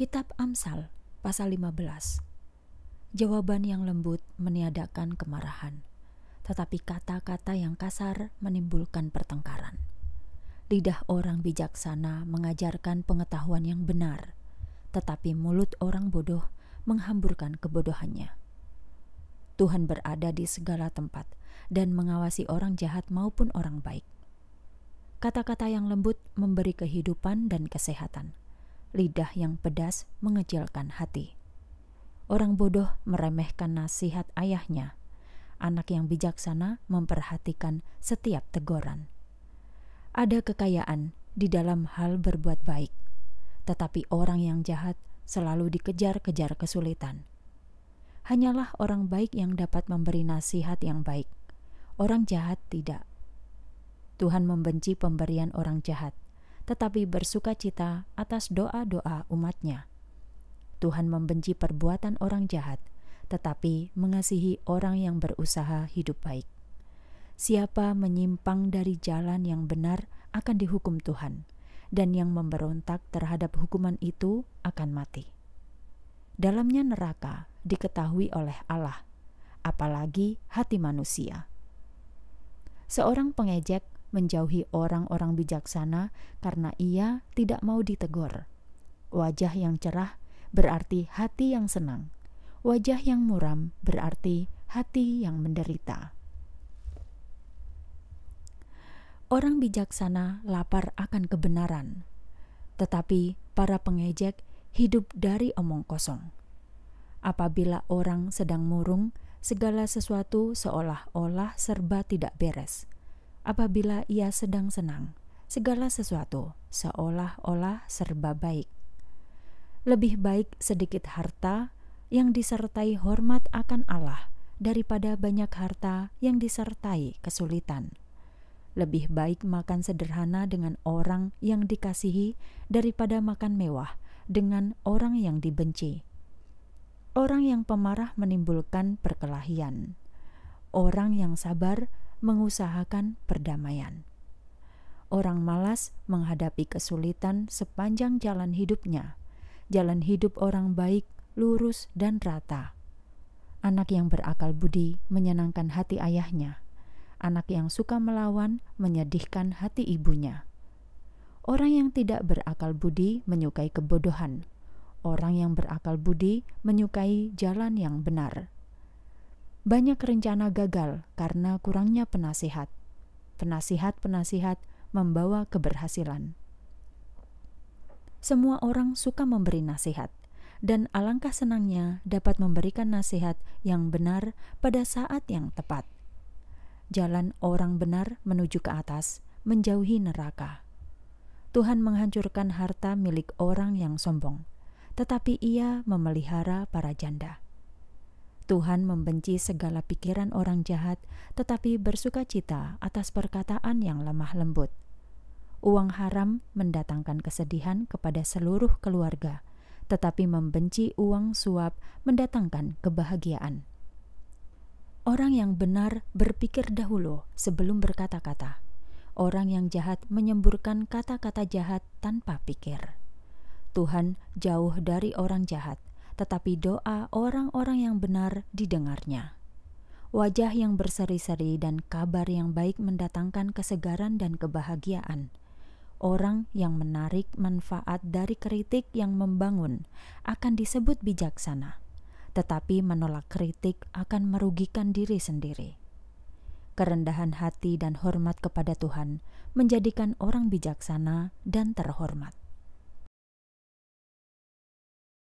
Kitab Amsal pasal 15. Jawaban yang lembut meniadakan kemarahan, tetapi kata-kata yang kasar menimbulkan pertengkaran. Lidah orang bijaksana mengajarkan pengetahuan yang benar, tetapi mulut orang bodoh menghamburkan kebodohannya. Tuhan berada di segala tempat dan mengawasi orang jahat maupun orang baik. Kata-kata yang lembut memberi kehidupan dan kesehatan lidah yang pedas mengecilkan hati. Orang bodoh meremehkan nasihat ayahnya. Anak yang bijaksana memperhatikan setiap teguran. Ada kekayaan di dalam hal berbuat baik, tetapi orang yang jahat selalu dikejar-kejar kesulitan. Hanyalah orang baik yang dapat memberi nasihat yang baik. Orang jahat tidak. Tuhan membenci pemberian orang jahat tetapi bersuka cita atas doa-doa umatnya. Tuhan membenci perbuatan orang jahat, tetapi mengasihi orang yang berusaha hidup baik. Siapa menyimpang dari jalan yang benar akan dihukum Tuhan, dan yang memberontak terhadap hukuman itu akan mati. Dalamnya neraka diketahui oleh Allah, apalagi hati manusia. Seorang pengejek menjauhi orang-orang bijaksana karena ia tidak mau ditegur. Wajah yang cerah berarti hati yang senang. Wajah yang muram berarti hati yang menderita. Orang bijaksana lapar akan kebenaran, tetapi para pengejek hidup dari omong kosong. Apabila orang sedang murung, segala sesuatu seolah-olah serba tidak beres apabila ia sedang senang, segala sesuatu seolah-olah serba baik. Lebih baik sedikit harta yang disertai hormat akan Allah daripada banyak harta yang disertai kesulitan. Lebih baik makan sederhana dengan orang yang dikasihi daripada makan mewah dengan orang yang dibenci. Orang yang pemarah menimbulkan perkelahian. Orang yang sabar mengusahakan perdamaian. Orang malas menghadapi kesulitan sepanjang jalan hidupnya. Jalan hidup orang baik lurus dan rata. Anak yang berakal budi menyenangkan hati ayahnya. Anak yang suka melawan menyedihkan hati ibunya. Orang yang tidak berakal budi menyukai kebodohan. Orang yang berakal budi menyukai jalan yang benar. Banyak rencana gagal karena kurangnya penasihat. Penasihat-penasihat membawa keberhasilan. Semua orang suka memberi nasihat, dan alangkah senangnya dapat memberikan nasihat yang benar pada saat yang tepat. Jalan orang benar menuju ke atas, menjauhi neraka. Tuhan menghancurkan harta milik orang yang sombong, tetapi Ia memelihara para janda. Tuhan membenci segala pikiran orang jahat, tetapi bersuka cita atas perkataan yang lemah lembut. Uang haram mendatangkan kesedihan kepada seluruh keluarga, tetapi membenci uang suap mendatangkan kebahagiaan. Orang yang benar berpikir dahulu sebelum berkata-kata. Orang yang jahat menyemburkan kata-kata jahat tanpa pikir. Tuhan jauh dari orang jahat, tetapi doa orang-orang yang benar didengarnya. Wajah yang berseri-seri dan kabar yang baik mendatangkan kesegaran dan kebahagiaan. Orang yang menarik manfaat dari kritik yang membangun akan disebut bijaksana, tetapi menolak kritik akan merugikan diri sendiri. Kerendahan hati dan hormat kepada Tuhan menjadikan orang bijaksana dan terhormat.